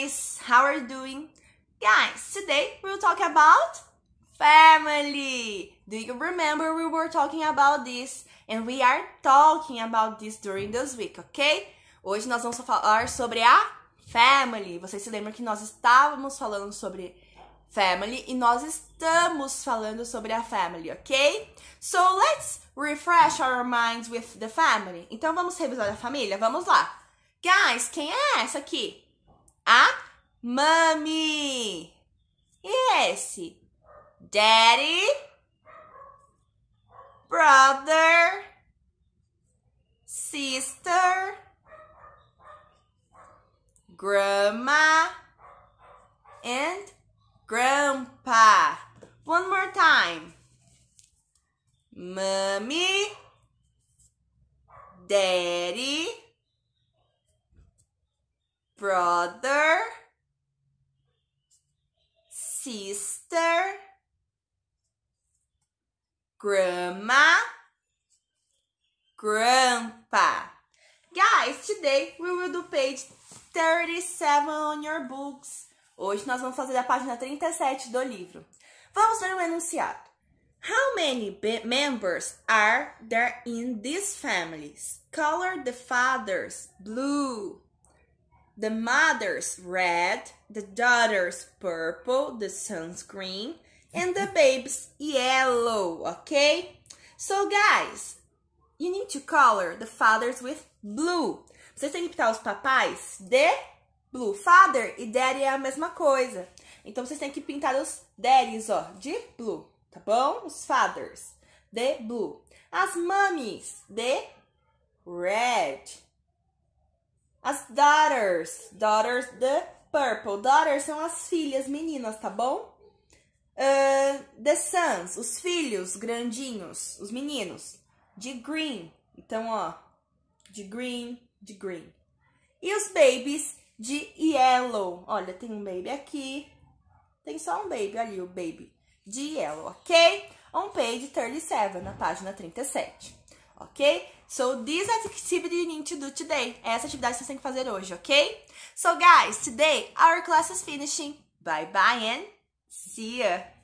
guys? How are you doing? Guys, today we'll talk about family. Do you remember we were talking about this? And we are talking about this during this week, ok? Hoje nós vamos falar sobre a family. Vocês se lembram que nós estávamos falando sobre family e nós estamos falando sobre a family, ok? So let's refresh our minds with the family. Então vamos revisar a família? Vamos lá. Guys, quem é essa aqui? a mommy. E esse? Daddy, brother, sister, grandma, and grandpa. One more time. Mommy, daddy, brother, sister, grandma, grandpa. Guys, today we will do page 37 on your books. Hoje nós vamos fazer a página 37 do livro. Vamos ver o enunciado. How many members are there in these families? Color the fathers blue. The mother's red, the daughter's purple, the son's green, and the baby's yellow, okay? So, guys, you need to color the fathers with blue. Vocês têm que pintar os papais de blue. Father e daddy é a mesma coisa. Então, vocês têm que pintar os daddies, ó, de blue, tá bom? Os fathers de blue. As mummies de red. As daughters. Daughters the purple. Daughters são as filhas, meninas, tá bom? Uh, the sons, os filhos grandinhos, os meninos. De green. Então, ó. De green, de green. E os babies de yellow. Olha, tem um baby aqui. Tem só um baby ali, o baby de yellow, ok? On page 37, na página 37 ok? So this activity you need to do today. É essa atividade que vocês têm que fazer hoje, ok? So guys, today our class is finishing. Bye bye and see ya!